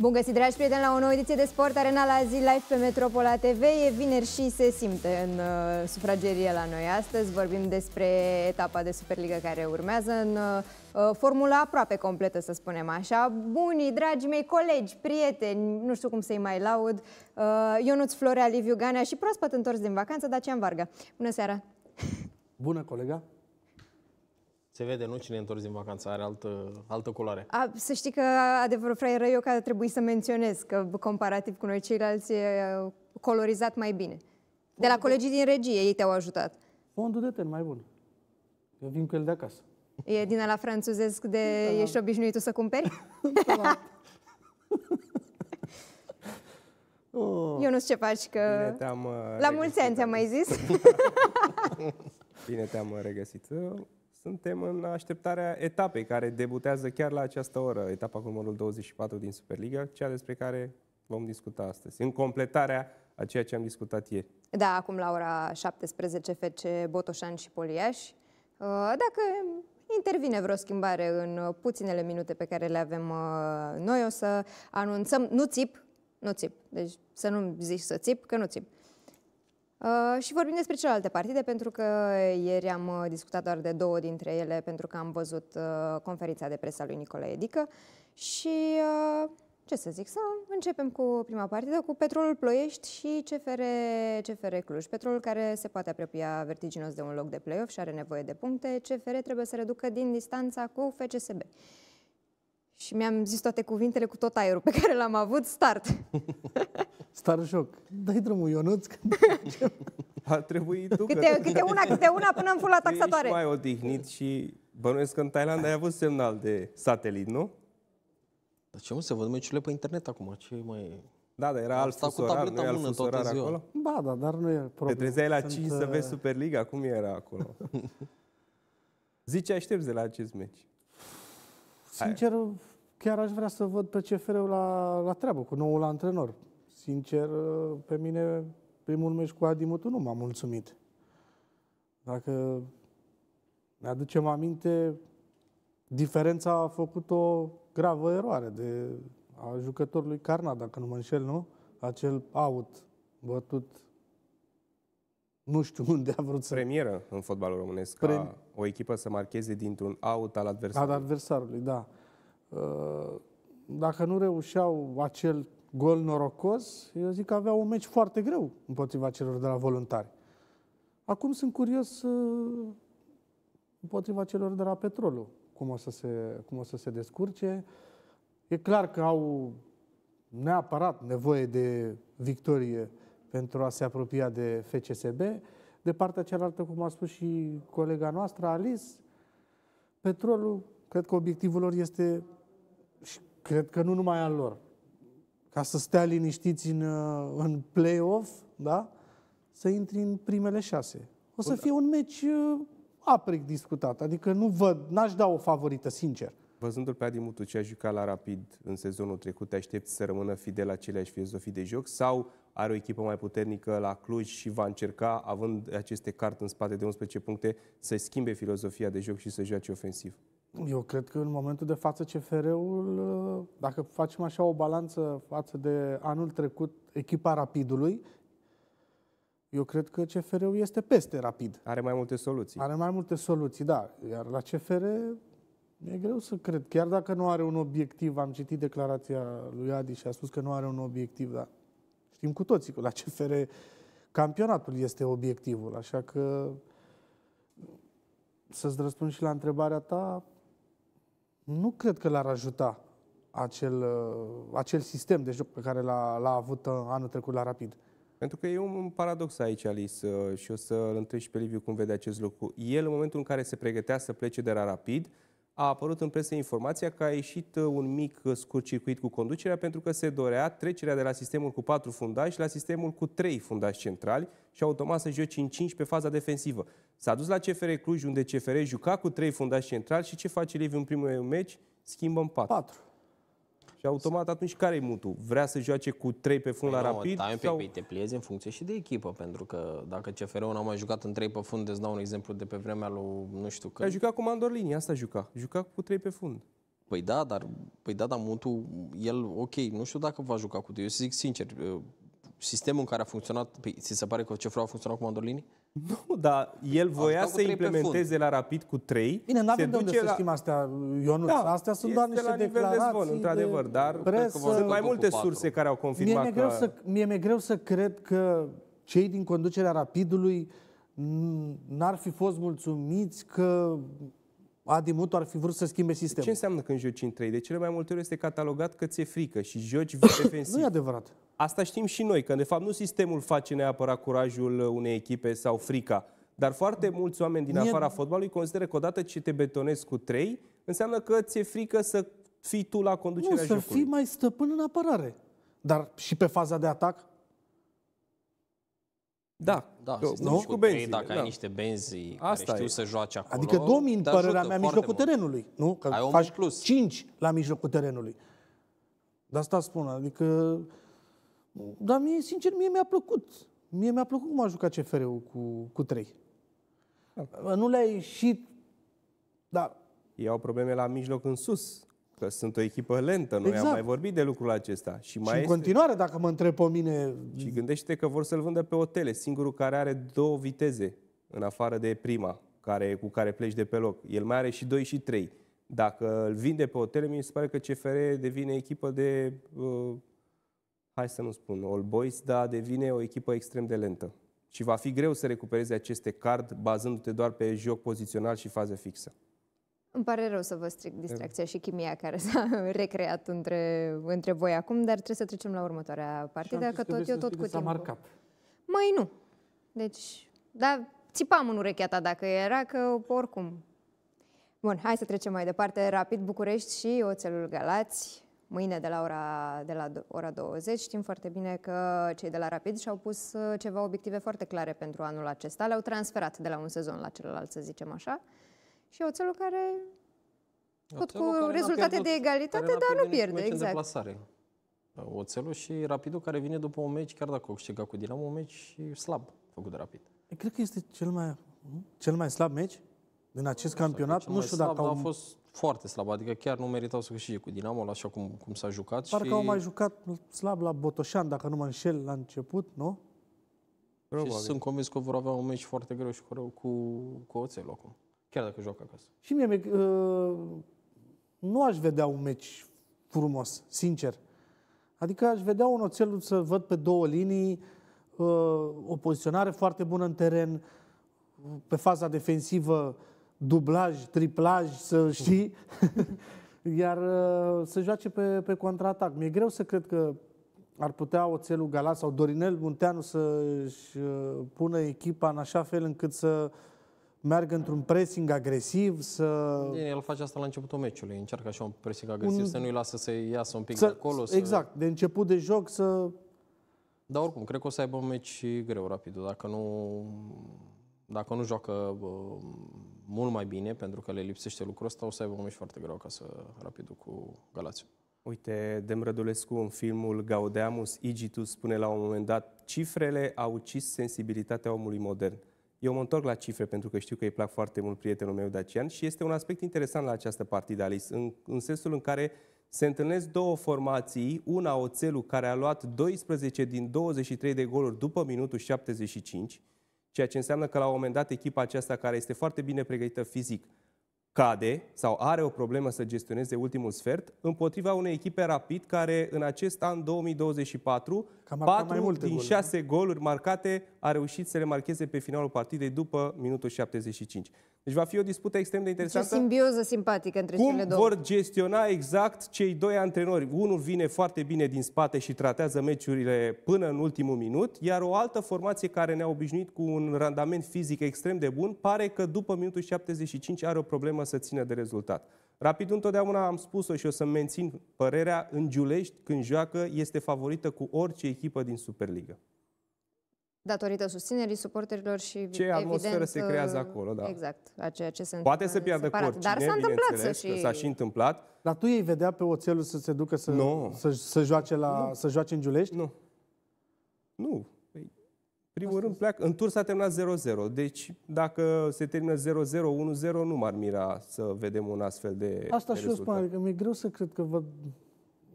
Bun găsit, dragi prieteni, la o nouă ediție de Sport Arena la zi live pe Metropola TV. E vineri și se simte în uh, sufragerie la noi astăzi. Vorbim despre etapa de Superliga care urmează în uh, uh, formula aproape completă, să spunem așa. Bunii, dragii mei colegi, prieteni, nu știu cum să-i mai laud, uh, Ionuț Florea, Liviu Ganea și proaspăt întors din vacanță, Dacian Varga. Bună seara! Bună, colega! Se vede, nu? Cine întors din vacanță are altă, altă culoare. A, să știi că adevărul fraieră eu că trebuie să menționez că comparativ cu noi ceilalți e uh, colorizat mai bine. De la colegii din regie, ei te-au ajutat. Fondul de ten mai bun. Eu vin cu el de acasă. E din la franțuzesc de da. da. ești obișnuit tu să cumperi? Da. oh. Eu nu știu ce faci, că... Bine, uh, la mulți ani ți-am mai zis. Bine te-am uh, regăsit. Suntem în așteptarea etapei care debutează chiar la această oră, etapa cu numărul 24 din Superliga, cea despre care vom discuta astăzi, în completarea a ceea ce am discutat ieri. Da, acum la ora 17 FC Botoșan și Poliaș. Uh, dacă intervine vreo schimbare în puținele minute pe care le avem uh, noi, o să anunțăm, nu țip, nu țip, deci să nu zici să țip, că nu țip. Uh, și vorbim despre celelalte partide, pentru că ieri am uh, discutat doar de două dintre ele, pentru că am văzut uh, conferința de presă a lui Nicolae Edică și, uh, ce să zic, să începem cu prima partidă, cu Petrolul Ploiești și CFR, CFR Cluj. Petrolul care se poate apropia vertiginos de un loc de play-off și are nevoie de puncte, CFR trebuie să reducă din distanța cu FCSB. Și mi-am zis toate cuvintele cu tot aerul pe care l-am avut, start. Star joc. Dai drumul, Ionuț. A trebuit tu. Câte, câte una, câte una până în fula taxatoare. Ești mai odihnit și bănuiesc că în Thailanda ai avut semnal de satelit, nu? Dar ce mă, se văd meciurile pe internet acum, ce mai... Da, dar era alt fusorar, nu e alt fusorar acolo? Ba, da, dar nu e problemă. Te trezeai la Sunt... 5 să uh, vezi Superliga, cum era acolo? Zici ce aștepți de la acest meci. Sincer, Hai chiar aș vrea să văd pe CFR-ul la, la treabă, cu noul antrenor. Sincer, pe mine, primul meci cu Adimutu nu m-a mulțumit. Dacă ne aducem aminte, diferența a făcut o gravă eroare de a jucătorului Carna, dacă nu mă înșel, nu? Acel out bătut nu știu unde a vrut să... Premieră în fotbalul românesc, Prem... o echipă să marcheze dintr-un out al adversarului. Al adversarului, da. Uh, dacă nu reușeau acel gol norocos, eu zic că aveau un meci foarte greu împotriva celor de la voluntari. Acum sunt curios uh, împotriva celor de la petrolul, cum o să se, cum o să se descurce. E clar că au neapărat nevoie de victorie pentru a se apropia de FCSB. De partea cealaltă, cum a spus și colega noastră, Alice, petrolul, cred că obiectivul lor este și cred că nu numai al lor, ca să stea liniștiți în, uh, în play-off, da? să intri în primele șase. O să fie da. un meci uh, apric discutat, adică nu văd, n-aș da o favorită, sincer. Văzându-l pe Adi Mutu ce a jucat la Rapid în sezonul trecut, te aștepți să rămână fidel la aceleași filozofii de joc sau are o echipă mai puternică la Cluj și va încerca, având aceste carte în spate de 11 puncte, să schimbe filozofia de joc și să joace ofensiv? Eu cred că în momentul de față CFR-ul, ă, dacă facem așa o balanță față de anul trecut, echipa Rapidului, eu cred că CFR-ul este peste Rapid. Are mai multe soluții. Are mai multe soluții, da. Iar la CFR e greu să cred. Chiar dacă nu are un obiectiv, am citit declarația lui Adi și a spus că nu are un obiectiv, dar știm cu toții că la CFR campionatul este obiectivul. Așa că să-ți răspund și la întrebarea ta, nu cred că l-ar ajuta acel, uh, acel sistem de joc pe care l-a, l-a avut uh, anul trecut la Rapid. Pentru că e un paradox aici, Alice, uh, și o să-l întrebi și pe Liviu cum vede acest lucru. El, în momentul în care se pregătea să plece de la Rapid, a apărut în presă informația că a ieșit uh, un mic uh, scurtcircuit cu conducerea pentru că se dorea trecerea de la sistemul cu patru fundași la sistemul cu trei fundași centrali și automat să joci în 5 pe faza defensivă. S-a dus la CFR Cluj, unde CFR juca cu trei fundași centrali și ce face Liviu în primul meci? Schimbă în patru. patru. Și automat atunci care e mutul? Vrea să joace cu 3 pe fund păi la rapid? Nu, sau... pe, păi te pliezi în funcție și de echipă, pentru că dacă CFR-ul n-a mai jucat în 3 pe fund, îți dau un exemplu de pe vremea lui nu știu că... A jucat cu Mandorlini, asta juca. Juca cu 3 pe fund. Păi da, dar, păi da, dar Mutu, el, ok, nu știu dacă va juca cu... Eu zic sincer, sistemul în care a funcționat, păi, ți se pare că CFR a funcționat cu Mandolini? Nu, dar el voia să implementeze la rapid cu 3. Bine, nu avem de unde la... să știm astea, Ionuț. Da, astea sunt doar niște declarații de zvon, într-adevăr, de dar presă. sunt mai multe surse care au confirmat mie mi-e greu că... Să, mie mi-e greu să cred că cei din conducerea rapidului n-ar fi fost mulțumiți că Adimutu ar fi vrut să schimbe sistemul. Ce înseamnă când joci în 3? De cele mai multe ori este catalogat că ți-e frică și joci defensiv. nu e adevărat. Asta știm și noi, că de fapt nu sistemul face neapărat curajul uh, unei echipe sau frica. Dar foarte mulți oameni din afara fotbalului consideră că odată ce te betonezi cu trei, înseamnă că ți-e frică să fii tu la conducerea nu, jocului. să fii mai stăpân în apărare. Dar și pe faza de atac? Da. da nu? Cu benzi, dacă da. ai niște benzi Asta care știu e. să joace acolo, Adică domini părerea mea mijlocul mult. terenului. Nu? Că ai faci plus. cinci la mijlocul terenului. De asta spun, adică dar mie, sincer, mie mi-a plăcut. Mie mi-a plăcut cum a jucat CFR-ul cu, cu trei. Da. Nu le-a ieșit, dar... Ei au probleme la mijloc în sus, că sunt o echipă lentă, noi exact. am mai vorbit de lucrul acesta. Și, mai și în este... continuare, dacă mă întreb pe mine... Și gândește că vor să-l vândă pe Otele, singurul care are două viteze, în afară de prima, care, cu care pleci de pe loc. El mai are și 2 și 3. Dacă îl vinde pe Otele, mi se pare că CFR devine echipă de... Uh, hai să nu spun, All Boys, dar devine o echipă extrem de lentă. Și va fi greu să recupereze aceste card bazându-te doar pe joc pozițional și fază fixă. Îmi pare rău să vă stric distracția și chimia care s-a recreat între, între voi acum, dar trebuie să trecem la următoarea partidă, că tot eu tot cu timpul. Marcat. Mai nu. Deci, da, țipam în urechea ta dacă era, că oricum. Bun, hai să trecem mai departe, rapid, București și Oțelul Galați mâine de la, ora, de la ora 20. Știm foarte bine că cei de la Rapid și-au pus uh, ceva obiective foarte clare pentru anul acesta. Le-au transferat de la un sezon la celălalt, să zicem așa. Și e o țelul care, tot cu rezultate pierdut, de egalitate, dar nu pierde. Exact. Deplasare. Oțelul și Rapidul care vine după un meci, chiar dacă au cu Dinamo, un meci slab făcut de Rapid. Cred că este cel mai, cel mai slab meci din acest campionat. Nu știu dacă au... a fost foarte slab, adică chiar nu meritau să câștige cu Dinamo, așa cum, cum s-a jucat. Parcă și... au mai jucat slab la Botoșan, dacă nu mă înșel, la început, nu? Probabil. Și sunt convins că vor avea un meci foarte greu și cu, cu, cu Oțelul acum, chiar dacă joacă acasă. Și mie, uh, nu aș vedea un meci frumos, sincer. Adică aș vedea un oțel să văd pe două linii, uh, o poziționare foarte bună în teren, pe faza defensivă dublaj, triplaj, să știi, iar uh, să joace pe, pe contraatac. Mi-e greu să cred că ar putea Oțelul Galat sau Dorinel Munteanu să-și uh, pună echipa în așa fel încât să meargă într-un pressing agresiv, să... El face asta la începutul meciului, încearcă așa un pressing agresiv, un... să nu-i lasă să iasă un pic să... de acolo. Să... Exact, de început de joc să... Dar oricum, cred că o să aibă un meci greu, rapid, dacă nu dacă nu joacă mult mai bine, pentru că le lipsește lucrul ăsta, o să aibă un meci foarte greu să rapidul cu Galațiu. Uite, Demrădulescu în filmul Gaudeamus Igitus spune la un moment dat cifrele au ucis sensibilitatea omului modern. Eu mă întorc la cifre pentru că știu că îi plac foarte mult prietenul meu Dacian și este un aspect interesant la această partidă, Alice, în, în sensul în care se întâlnesc două formații, una Oțelul care a luat 12 din 23 de goluri după minutul 75, ceea ce înseamnă că la un moment dat echipa aceasta care este foarte bine pregătită fizic cade sau are o problemă să gestioneze ultimul sfert împotriva unei echipe rapid care în acest an 2024 Cam Patru mai multe din goluri. șase goluri marcate a reușit să le marcheze pe finalul partidei după minutul 75. Deci va fi o dispută extrem de deci interesantă. Ce simbioză simpatică între Cum cele două. vor gestiona exact cei doi antrenori? Unul vine foarte bine din spate și tratează meciurile până în ultimul minut, iar o altă formație care ne-a obișnuit cu un randament fizic extrem de bun pare că după minutul 75 are o problemă să țină de rezultat. Rapid întotdeauna am spus-o și o să mențin părerea, în Giulești, când joacă, este favorită cu orice echipă din Superliga. Datorită susținerii suporterilor și, Ce evident, atmosferă se creează uh, acolo, da. Exact, a ceea ce se Poate să piardă cu oricine, dar s-a întâmplat să și... S-a și întâmplat. Dar tu ei vedea pe oțelul să se ducă să, no. să, să, joace, la, no. să joace în Giulești? Nu. Nu primul rând pleacă, în tur s-a terminat 0-0, deci dacă se termină 0-0, 1-0, nu m-ar mira să vedem un astfel de Asta de și rezultat. eu spun, că adică mi-e greu să cred că vă...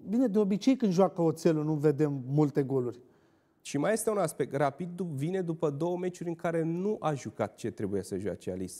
Bine, de obicei când joacă oțelul nu vedem multe goluri. Și mai este un aspect. Rapid vine după două meciuri în care nu a jucat ce trebuie să joace Alice.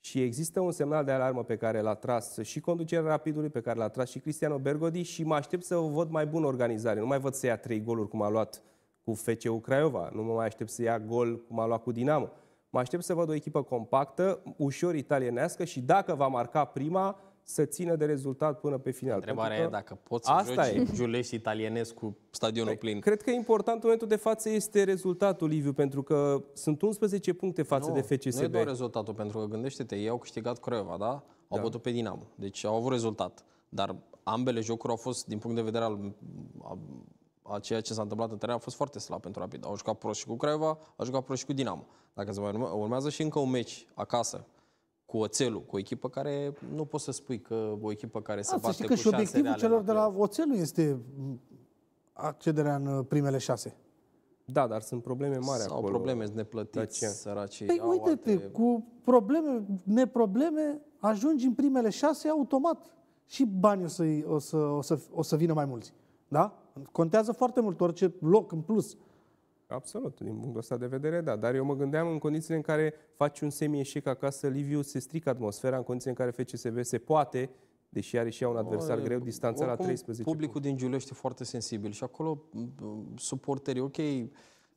Și există un semnal de alarmă pe care l-a tras și conducerea rapidului, pe care l-a tras și Cristiano Bergodi și mă aștept să văd mai bună organizare. Nu mai văd să ia trei goluri cum a luat cu FCU Craiova. Nu mă mai aștept să ia gol cum a luat cu Dinamo. Mă aștept să văd o echipă compactă, ușor italienească și dacă va marca prima, să țină de rezultat până pe final. Întrebarea e dacă poți să joci e. Giulești italienesc cu stadionul păi, plin. Cred că important în momentul de față este rezultatul, Liviu, pentru că sunt 11 puncte față nu, de FCSB. Nu e doar rezultatul, pentru că gândește-te, ei au câștigat Craiova, da? Au da. bătut pe Dinamo, deci au avut rezultat. Dar ambele jocuri au fost, din punct de vedere al, al a ceea ce s-a întâmplat în teren a fost foarte slab pentru Rapid. Au jucat prost și cu Craiova, au jucat prost și cu Dinamo. Dacă se mai urmează și încă un meci acasă cu Oțelul, cu o echipă care nu poți să spui că o echipă care se bate știi că cu și obiectivul celor de la Oțelul este accederea în uh, primele șase. Da, dar sunt probleme mari Sau acolo. probleme neplătiți, da, săracii. Păi uite-te, alte... cu probleme, neprobleme, ajungi în primele șase automat și banii o să, o să, o să, o să vină mai mulți. Da? Contează foarte mult orice loc în plus. Absolut, din punctul ăsta de vedere, da. Dar eu mă gândeam în condițiile în care faci un semi-eșec acasă, Liviu, se strică atmosfera, în condițiile în care FCSB se poate, deși are și ea un adversar o, greu, distanța la 13 Publicul punct. din Giulești e foarte sensibil și acolo mm, suporterii, ok, nu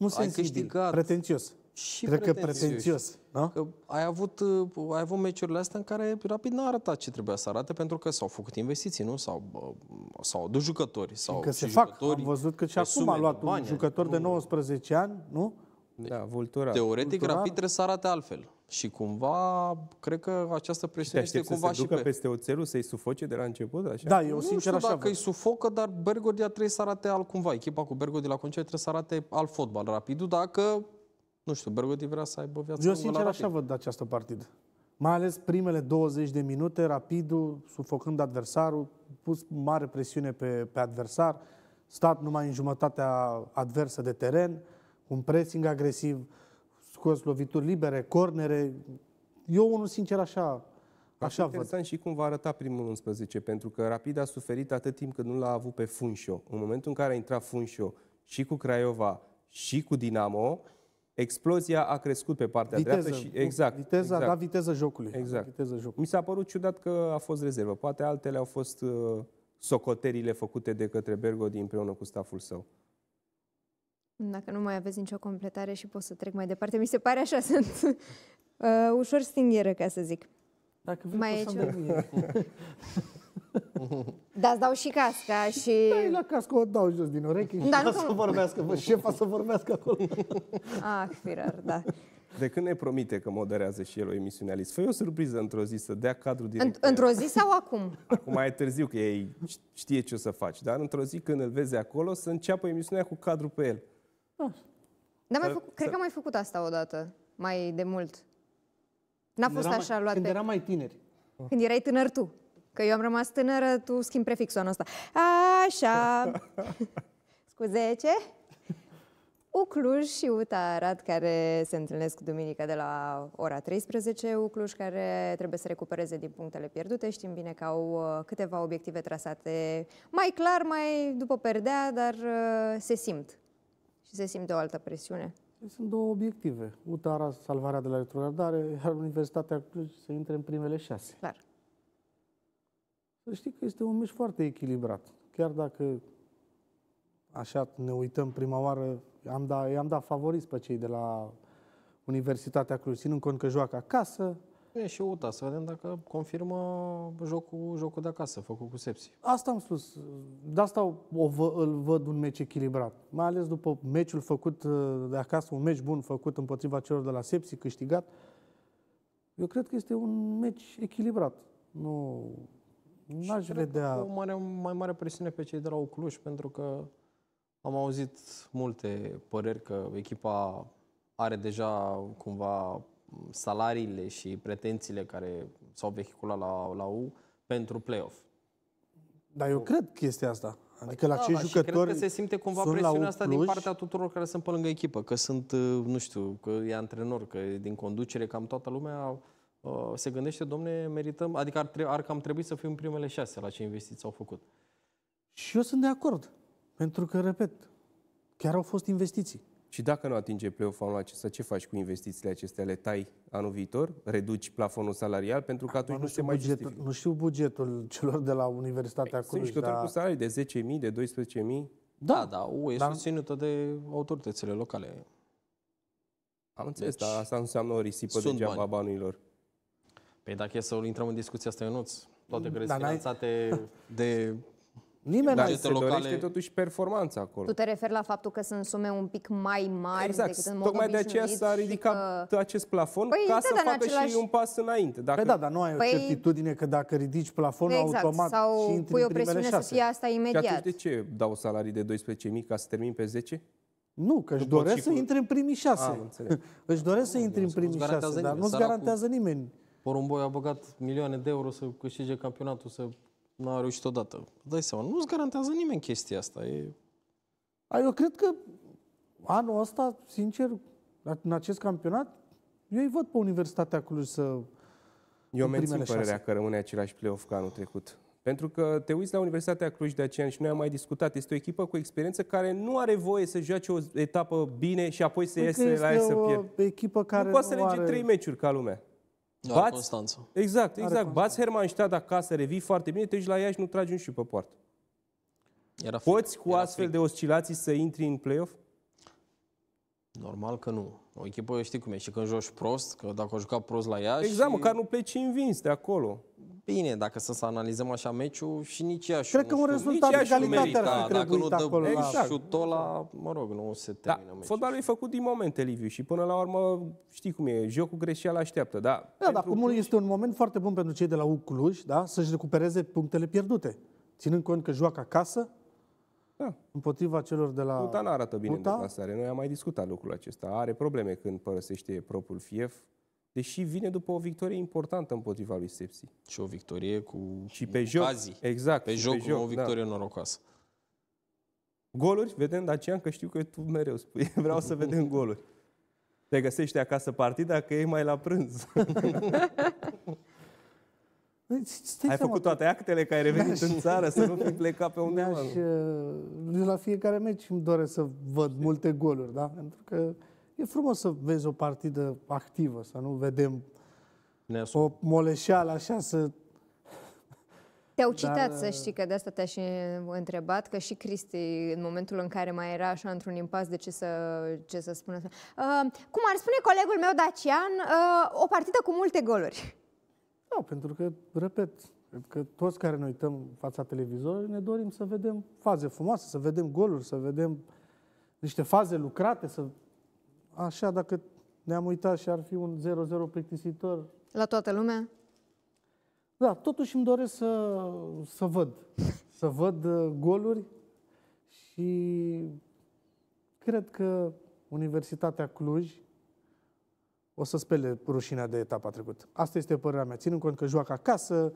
ai sensibil, câștigat, pretențios și Cred că pretențios. Da? Că ai, avut, uh, ai avut meciurile astea în care Rapid n-a arătat ce trebuia să arate pentru că s-au făcut investiții, nu? Sau, uh, sau adus jucători. Sau că se fac. Am văzut că și acum a luat bani, un jucător nu? de 19 ani, nu? da, Vultura. Teoretic, Vultura. Rapid trebuie să arate altfel. Și cumva, cred că această presiune este cumva și pe... peste oțelul, să-i sufoce de la început? Așa? Da, eu nu sincer știu așa dacă îi sufocă, dar Bergodia trebuie să arate altcumva. Echipa cu Bergodia la concert trebuie să arate alt fotbal rapidul, dacă nu știu, Bărgăti vrea să aibă o viață Eu sincer așa văd această partidă. Mai ales primele 20 de minute, rapidul, sufocând adversarul, pus mare presiune pe, pe adversar, stat numai în jumătatea adversă de teren, un pressing agresiv, scos lovituri libere, cornere. Eu unul sincer așa, Așa fi interesant văd. și cum va arăta primul 11, pentru că Rapid a suferit atât timp cât nu l-a avut pe Funșo. În momentul în care a intrat Funșo și cu Craiova și cu Dinamo, explozia a crescut pe partea viteză, dreaptă și exact. Viteza, exact. da, viteza jocului. Da, exact. Viteza jocului. Mi s-a părut ciudat că a fost rezervă. Poate altele au fost uh, socoterile făcute de către Bergodi împreună cu staful său. Dacă nu mai aveți nicio completare și pot să trec mai departe, mi se pare așa, sunt uh, ușor stingheră, ca să zic. Dacă vreți, mai e ceva? Dar îți dau și casca și... Da, la casca o dau jos din urechi și Dar nu... să vorbească, bă, șefa să vorbească acolo. Ah, firar, da. De când ne promite că moderează și el o emisiune Alice? Fă o surpriză într-o zi să dea cadru direct. Într-o zi sau acum? Acum mai târziu că ei știe ce o să faci, dar într-o zi când îl vezi acolo să înceapă emisiunea cu cadru pe el. Ah. Dar mai făcut, cred că mai făcut asta odată, mai de mult. N-a fost așa mai, luat Când pe... eram mai tineri. Când erai tânăr tu. Că eu am rămas tânără, tu schimbi prefixul anul ăsta. Așa. Cu 10. Ucluj și UTA Arad care se întâlnesc duminică de la ora 13, Ucluj care trebuie să recupereze din punctele pierdute. Știm bine că au uh, câteva obiective trasate mai clar, mai după perdea, dar uh, se simt. Și se de o altă presiune. Deci sunt două obiective. UTA Arad, salvarea de la retrogradare, iar Universitatea Cluj să intre în primele șase. Clar să știi că este un meci foarte echilibrat. Chiar dacă așa ne uităm prima oară, am da, i-am dat favoriți pe cei de la Universitatea Cluj, ținând cont că joacă acasă. E și UTA, să vedem dacă confirmă jocul, jocul de acasă, făcut cu Sepsi. Asta am spus. De asta o o, îl văd un meci echilibrat. Mai ales după meciul făcut uh, de acasă, un meci bun făcut împotriva celor de la Sepsi, câștigat. Eu cred că este un meci echilibrat. Nu N-aș și vedea... Cred că o mare, mai mare presiune pe cei de la Ocluș, pentru că am auzit multe păreri că echipa are deja cumva salariile și pretențiile care s-au vehiculat la, la U pentru play-off. Dar eu cred că este asta. Adică da, la cei jucători da, cred că se simte cumva presiunea asta din partea tuturor care sunt pe lângă echipă, că sunt, uh, nu știu, că e antrenor, că e din conducere, cam toată lumea Uh, se gândește, domne, merităm, adică ar, ar cam trebui să fim primele șase la ce investiții au făcut. Și eu sunt de acord, pentru că, repet, chiar au fost investiții. Și dacă nu atinge play-off anul acesta, ce faci cu investițiile acestea? Le tai anul viitor? Reduci plafonul salarial? Pentru că atunci nu, nu se mai bugetul, Nu știu bugetul celor de la Universitatea Cluj. Sunt jucători dar... cu salarii de 10.000, de 12.000? Da, da, e dar... susținută de autoritățile locale. Am înțeles, deci, dar asta înseamnă o risipă degeaba bani. banilor. Păi dacă e să intrăm în discuția asta, Ionuț, toate grezi mm, Dar finanțate de Nimeni nu se locale... dorește totuși performanța acolo. Tu te referi la faptul că sunt sume un pic mai mari exact. decât în mod Tocmai de aceea s-a ridicat că... acest plafon păi, ca da, să da, facă același... și un pas înainte. Dacă... Păi da, dar nu ai păi... o certitudine că dacă ridici plafonul exact, automat sau și pui o presiune șase. să fie asta imediat. Și atunci de ce dau salarii de 12.000 ca să termin pe 10? Nu, că își doresc să intre în primii șase. Ah, își doresc să intre în primii șase, dar nu-ți garantează nimeni. Porumboi a băgat milioane de euro să câștige campionatul, să nu a reușit odată. Dai seama, nu-ți garantează nimeni chestia asta. E... A, eu cred că anul ăsta, sincer, în acest campionat, eu îi văd pe Universitatea Cluj să... Eu mențin părerea șase. că rămâne același play-off ca anul trecut. Pentru că te uiți la Universitatea Cluj de aceea și noi am mai discutat, este o echipă cu experiență care nu are voie să joace o etapă bine și apoi să păi iese la să pierd. o echipă care nu poate să lege trei meciuri ca lumea. Doar bați, Constanța. Exact, exact. Are exact. bați Herman Hermannstadt acasă, revii foarte bine, te duci la ea și nu tragi un și pe poartă. Era Poți cu Era astfel fric. de oscilații să intri în play-off? Normal că nu. O echipă știi cum e și când joci prost, că dacă o jucat prost la ea Exact, și... măcar nu pleci invins de acolo. Bine, dacă să, să analizăm așa meciul și nici ea Cred că un rezultat de calitate ar Dacă nu dă acolo, exact. șutul ăla, mă rog, nu se da, termină da, meciul. Fotbalul e făcut din momente, Liviu, și până la urmă, știi cum e, jocul greșeală așteaptă. Da, da, dar cum este un moment foarte bun pentru cei de la U Cluj, da, să-și recupereze punctele pierdute, ținând cont că joacă acasă, da. Împotriva celor de la... Uta nu arată bine Uta? în deplasare. Noi am mai discutat lucrul acesta. Are probleme când părăsește propriul fief deși vine după o victorie importantă împotriva lui Sepsi. Și o victorie cu și pe joc, Exact. Pe joc, pe joc o victorie da. norocoasă. Goluri, vedem Dacian, că știu că tu mereu spui, vreau să vedem goluri. Te găsești acasă partida că e mai la prânz. Stai păi, Ai făcut toate actele care ai da, revenit în țară, să nu fi plecat pe undeva. mi da, uh, la fiecare meci îmi doresc să văd multe goluri, da? Pentru că e frumos să vezi o partidă activă, să nu vedem Neascult. o moleșeală așa să... Te-au citat, Dar... să uh, știi, că de asta te-aș întrebat, că și Cristi, în momentul în care mai era așa într-un impas de ce să, ce să spună. Uh, cum ar spune colegul meu Dacian, uh, o partidă cu multe goluri. Nu, da, pentru că, repet, că toți care ne uităm fața televizorului ne dorim să vedem faze frumoase, să vedem goluri, să vedem niște faze lucrate, să așa, dacă ne-am uitat și ar fi un 0-0 plictisitor... La toată lumea? Da, totuși îmi doresc să, să văd. Să văd uh, goluri și cred că Universitatea Cluj o să spele rușinea de etapa trecută. Asta este părerea mea. Ținând cont că joacă acasă,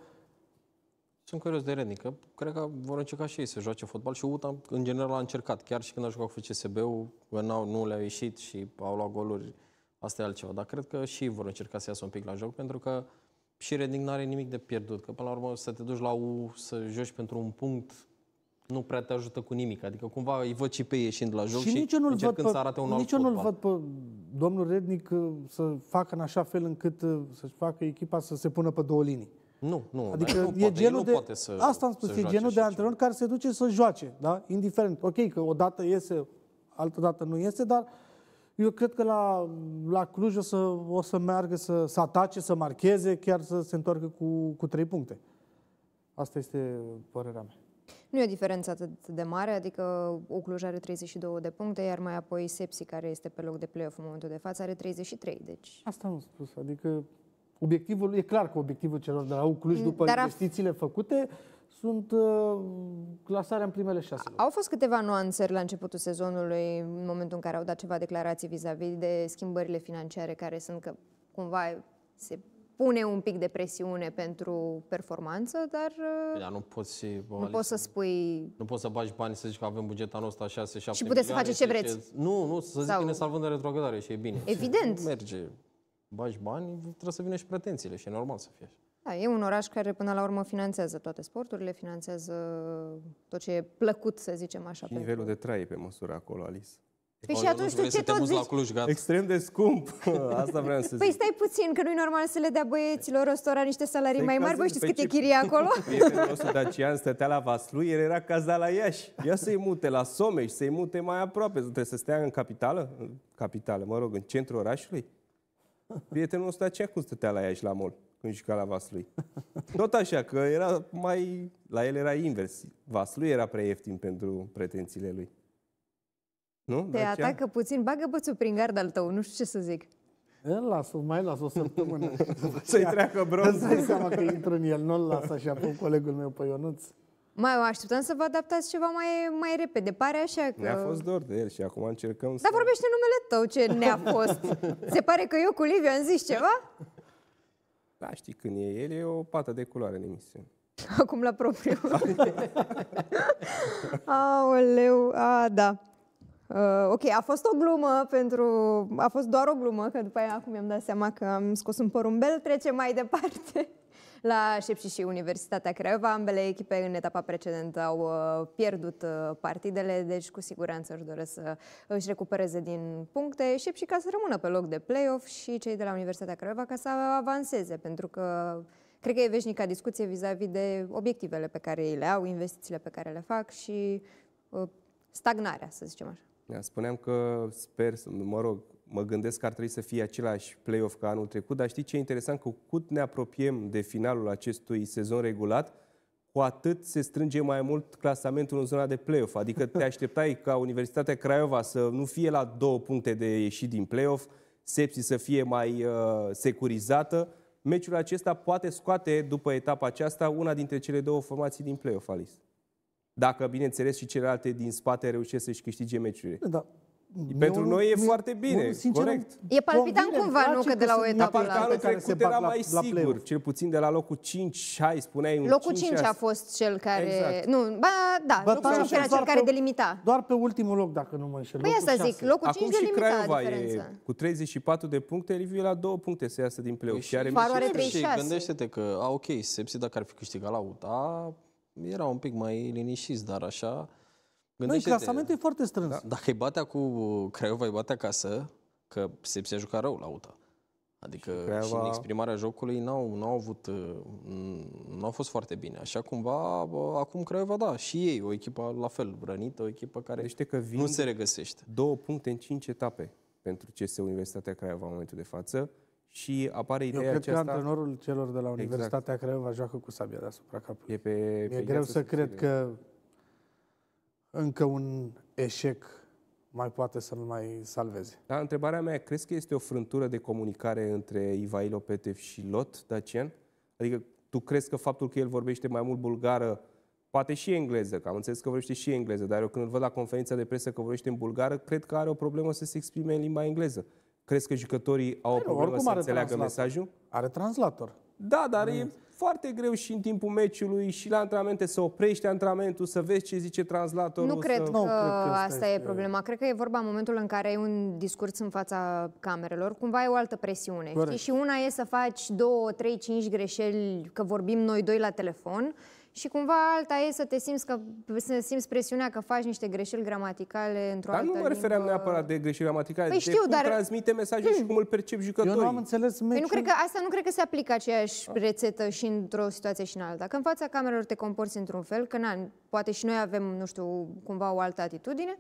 sunt curios de Rednic, cred că vor încerca și ei să joace fotbal și UTA în general a încercat, chiar și când a jucat cu FCSB-ul, nu le a ieșit și au luat goluri, asta e altceva, dar cred că și ei vor încerca să iasă un pic la joc, pentru că și Rednic nu are nimic de pierdut, că până la urmă să te duci la U, să joci pentru un punct, nu prea te ajută cu nimic. Adică cumva îi văd și pe ei ieșind la joc și, și nici nu văd pe, să arate un nici alt nu-l văd pe domnul Rednic uh, să facă în așa fel încât uh, să-și facă echipa să se pună pe două linii. Nu, nu. Adică nu e poate, genul de, poate să, asta am spus, e genul de antrenor care se duce să joace, da? indiferent. Ok, că odată iese, altă dată nu iese, dar eu cred că la, la Cluj o să, o să meargă să, să atace, să marcheze, chiar să se întoarcă cu, cu trei puncte. Asta este părerea mea. Nu e o diferență atât de mare, adică o Cluj are 32 de puncte, iar mai apoi Sepsi, care este pe loc de play-off în momentul de față, are 33, deci... Asta am spus, adică obiectivul, e clar că obiectivul celor de la Cluj, mm, după Dar investițiile a... făcute, sunt uh, clasarea în primele șase. Au fost câteva nuanțări la începutul sezonului, în momentul în care au dat ceva declarații vis-a-vis de schimbările financiare, care sunt că cumva se pune un pic de presiune pentru performanță, dar da, nu poți, bă, nu poți să spui... Nu poți să bagi bani să zici că avem bugetul anul ăsta 6-7 Și puteți milioane, să faceți ce vreți. Ce... Nu, nu, să zic Sau... că ne salvăm de retrogradare și e bine. Evident. Merge bagi bani, trebuie să vină și pretențiile și e normal să fie așa. Da, e un oraș care până la urmă finanțează toate sporturile, finanțează tot ce e plăcut, să zicem așa. Și nivelul de trai pe măsură acolo, Alice. Păi și atunci tu ce tot zici? La Cluj, gata. Extrem de scump. Asta vreau să păi zic. Păi stai puțin, că nu-i normal să le dea băieților ăstora niște salarii stai mai mari. Bă, știți păi cât ce... e chiria acolo? Prietenul nostru dacian stătea la Vaslui, el era cazat la Iași. Ia să-i mute la Someș, să-i mute mai aproape. Trebuie să stea în capitală, capitală, mă rog, în centrul orașului. Prietenul ăsta ce cum stătea la ea și la mol când juca la vaslui. Tot așa, că era mai... La el era invers. Vaslui era prea ieftin pentru pretențiile lui. Nu? Te Dar atacă ce? puțin, bagă bățul prin gard al tău, nu știu ce să zic. Îl las mai las o săptămână. Să-i treacă bronzul. Să-i seama că intru în el, nu-l las așa pe colegul meu, pe Ionuț. Mai o așteptăm să vă adaptați ceva mai, mai repede. Pare așa că... Ne-a fost dor de el și acum încercăm să... Dar vorbește numele tău ce ne-a fost. Se pare că eu cu Liviu am zis ceva? Da, știi, când e el, e o pată de culoare în emisiune. Acum la propriu. Aoleu, a, da. Uh, ok, a fost o glumă pentru... A fost doar o glumă, că după aia acum mi-am dat seama că am scos un porumbel. Trecem mai departe la Șepși și Universitatea Craiova. Ambele echipe în etapa precedentă au uh, pierdut uh, partidele, deci cu siguranță își doresc să își recupereze din puncte Șepși ca să rămână pe loc de play-off și cei de la Universitatea Craiova ca să avanseze, pentru că cred că e veșnica discuție vis-a-vis -vis de obiectivele pe care ei le au, investițiile pe care le fac și uh, stagnarea, să zicem așa. Da, spuneam că sper, mă rog, mă gândesc că ar trebui să fie același play-off ca anul trecut, dar știi ce e interesant? Că cât ne apropiem de finalul acestui sezon regulat, cu atât se strânge mai mult clasamentul în zona de play-off. Adică te așteptai ca Universitatea Craiova să nu fie la două puncte de ieșit din play-off, sepsi să fie mai uh, securizată. Meciul acesta poate scoate, după etapa aceasta, una dintre cele două formații din play-off, Alice. Dacă, bineînțeles, și celelalte din spate reușesc să-și câștige meciurile. Da, pentru noi e foarte bine, sincer, corect. E palpitan convine, cumva, nu, că de la o etapă la alta. care se era mai la, sigur, la cel puțin de la locul 5-6, spuneai un Locul 5, a fost cel care... Exact. Nu, ba, da, Bătaia locul 5 era cel care delimita. Doar pe ultimul loc, dacă nu mă înșel. Păi asta zic, locul Acum 5 delimita Craiova e cu 34 de puncte, Liviu e la 2 puncte să iasă din play-off. Păi și, are are 36. Și gândește-te că, a, ok, Sepsi, dacă ar fi câștigat la UTA, era un pic mai liniștit, dar așa... Gândește-te, Noi, clasamentul e foarte strâns. Da. Dacă îi batea cu Craiova, îi batea acasă, că se a juca rău la UTA. Adică și, Craiova... și în exprimarea jocului n-au, n-au avut, uh, n-au fost foarte bine. Așa cumva, acum Craiova, da, și ei, o echipă la fel rănită, o echipă care deci că nu se regăsește. Două puncte în cinci etape pentru CS Universitatea Craiova în momentul de față și apare ideea Eu cred aceasta... că antrenorul celor de la exact. Universitatea exact. Craiova joacă cu sabia deasupra capului. E, pe, Mi-e pe greu să cred că încă un eșec mai poate să-l mai salveze. Da, întrebarea mea, crezi că este o frântură de comunicare între Ivailo Petev și Lot Dacian? Adică tu crezi că faptul că el vorbește mai mult bulgară, poate și engleză, că am înțeles că vorbește și engleză, dar eu când îl văd la conferința de presă că vorbește în bulgară, cred că are o problemă să se exprime în limba engleză. Crezi că jucătorii au păi o problemă să înțeleagă translator. mesajul? Are translator. Da, dar mm. e foarte greu și în timpul meciului și la antrenamente să oprești antrenamentul, să vezi ce zice translatorul. Nu cred să... că, nu, cred că asta, asta e problema. Cred că e vorba în momentul în care ai un discurs în fața camerelor, cumva e o altă presiune. Știi? Și una e să faci două, trei, cinci greșeli, că vorbim noi doi la telefon, și cumva alta e să te simți, că, să simți presiunea că faci niște greșeli gramaticale într-o altă Dar nu mă refeream limbă. neapărat de greșeli gramaticale, păi știu, cum dar... transmite mesajul hmm. și cum îl percep jucătorii. Eu nu am înțeles meciul. Păi nu cred că, asta nu cred că se aplică aceeași rețetă și într-o situație și în alta. Că în fața camerelor te comporți într-un fel, că na, poate și noi avem, nu știu, cumva o altă atitudine,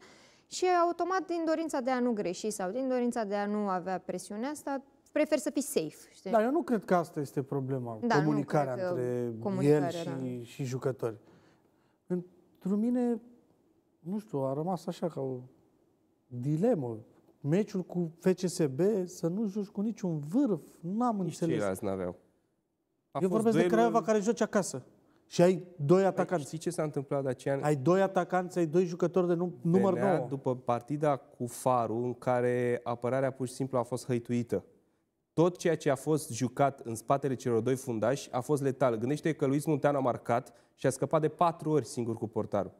și automat din dorința de a nu greși sau din dorința de a nu avea presiunea asta, prefer să fii safe. Știi? Dar eu nu cred că asta este problema, da, comunicarea între comunicare, el și, da. și jucători. Pentru mine, nu știu, a rămas așa ca o dilemă. Meciul cu FCSB, să nu joci cu niciun vârf, n-am Nici înțeles. ceilalți n-aveau. eu vorbesc de Craiova care joci acasă. Și ai doi păi, atacanți. Știi ce s-a întâmplat de aceea? Ai doi atacanți, ai doi jucători de num- număr nou. după partida cu Faru, în care apărarea pur și simplu a fost hăituită. Tot ceea ce a fost jucat în spatele celor doi fundași a fost letal. Gândește că Luis Munteanu a marcat și a scăpat de patru ori singur cu portarul.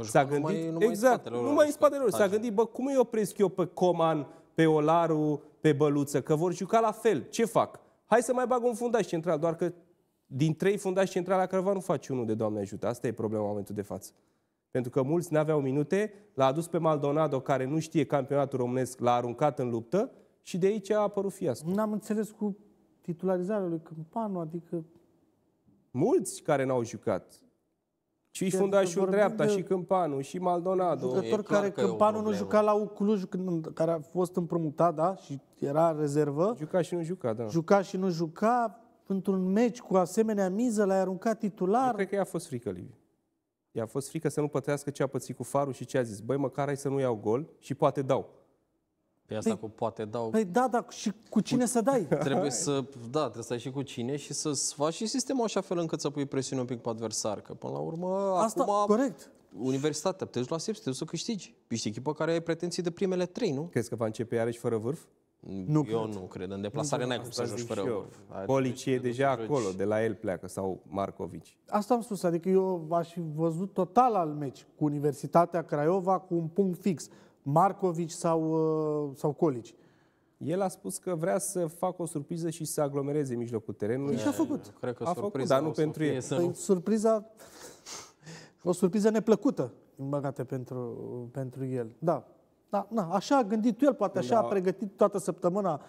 S-a gândit, numai, numai exact, în numai în adică, spatele lor. S-a gândit, bă, cum îi opresc eu pe Coman, pe Olaru, pe Băluță, că vor juca la fel. Ce fac? Hai să mai bag un fundaș central, doar că din trei fundași centrale la va nu faci unul de Doamne ajută. Asta e problema în momentul de față. Pentru că mulți n-aveau minute, l-a adus pe Maldonado, care nu știe campionatul românesc, l-a aruncat în luptă și de aici a apărut fiasco. N-am înțeles cu titularizarea lui Câmpanu, adică... Mulți care n-au jucat. Și adică fundașul dreapta, de... și Câmpanu, și Maldonado. Jucători care Câmpanu nu juca la Cluj, care a fost împrumutat, da? Și era rezervă. Juca și nu juca, da. Juca și nu juca. Într-un meci cu asemenea miză l-a aruncat titular. Eu cred că i-a fost frică, Liviu. I-a fost frică să nu pătească ce a pățit cu Faru și ce a zis. Băi, măcar ai să nu iau gol și poate dau. Pe asta păi, cu poate dau... Păi da, dar și cu cine cu... să dai? Trebuie să, da, trebuie să ai și cu cine și să faci și sistemul așa fel încât să pui presiune un pic pe adversar. Că până la urmă, asta, acum, corect. Universitatea, te duci la SEPS, te duci să câștigi. Ești echipă care ai pretenții de primele trei, nu? Crezi că va începe iarăși fără vârf? Nu eu cred. nu cred. În deplasare n-ai cum să joci fără vârf. Polici e deja acolo, de la el pleacă, sau Marcovici. Asta am spus, adică eu aș fi văzut total al meci cu Universitatea Craiova cu un punct fix. Marcovici sau, uh, sau Colici. El a spus că vrea să facă o surpriză și să aglomereze în mijlocul terenului. Și deci a făcut. Cred că a făcut, dar nu pentru el. Să păi nu... Surpriza, o surpriză neplăcută, din pentru, pentru el. Da, da, da, așa a gândit el, poate așa da. a pregătit toată săptămâna,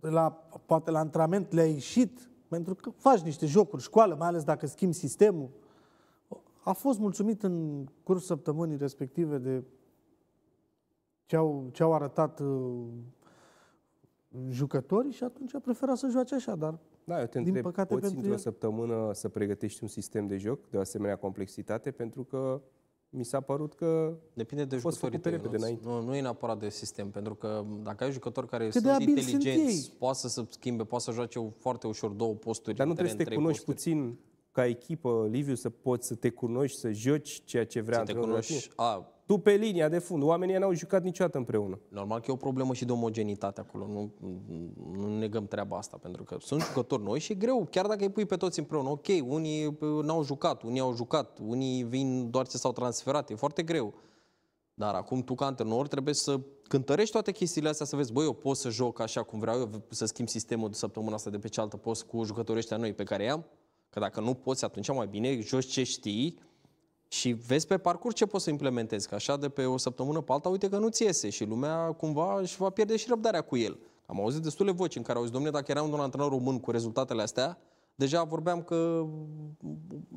la, poate la antrenament le-a ieșit, pentru că faci niște jocuri, școală, mai ales dacă schimbi sistemul. A fost mulțumit în curs săptămânii respective de ce au, ce au arătat uh, jucătorii și atunci preferat să joace așa, dar da, eu te întreb, din păcate poți într-o el... săptămână să pregătești un sistem de joc de o asemenea complexitate? Pentru că mi s-a părut că Depinde de jucătorii tăi, repede nu, nu, nu e neapărat de sistem, pentru că dacă ai jucători care Cât sunt inteligenți, sunt poate să se schimbe, poate să joace foarte ușor două posturi. Dar nu trebuie să te cunoști posturi. puțin ca echipă, Liviu, să poți să te cunoști, să joci ceea ce vrea să te cunoști, a, tu pe linia de fund. Oamenii n-au jucat niciodată împreună. Normal că e o problemă și de omogenitate acolo. Nu, nu negăm treaba asta, pentru că sunt jucători noi și e greu, chiar dacă îi pui pe toți împreună. Ok, unii n-au jucat, unii au jucat, unii vin doar ce s-au transferat. E foarte greu. Dar acum tu, ca antrenor, trebuie să cântărești toate chestiile astea, să vezi, băi, eu pot să joc așa cum vreau, eu să schimb sistemul de săptămâna asta de pe cealaltă post cu jucătorii ăștia noi pe care i-am. Că dacă nu poți, atunci mai bine joci ce știi și vezi pe parcurs ce poți să implementezi, că așa de pe o săptămână pe alta, uite că nu-ți iese și lumea cumva își va pierde și răbdarea cu el. Am auzit destule voci în care au zis, domnule, dacă eram un antrenor român cu rezultatele astea, deja vorbeam că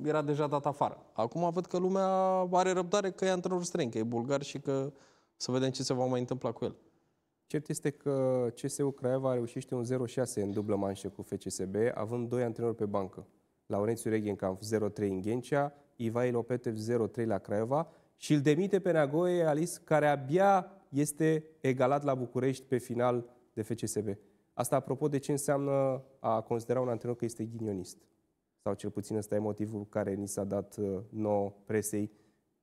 era deja dat afară. Acum văd că lumea are răbdare că e antrenor străin, că e bulgar și că să vedem ce se va mai întâmpla cu el. Cert este că CSU Craiova a reușit un 0-6 în dublă manșă cu FCSB, având doi antrenori pe bancă. Laurențiu Reghenkamp 0-3 în Ghencea, Ivai Lopetev 0-3 la Craiova și îl demite pe Nagoe Alice, care abia este egalat la București pe final de FCSB. Asta apropo de ce înseamnă a considera un antrenor că este ghinionist. Sau cel puțin ăsta e motivul care ni s-a dat uh, nouă presei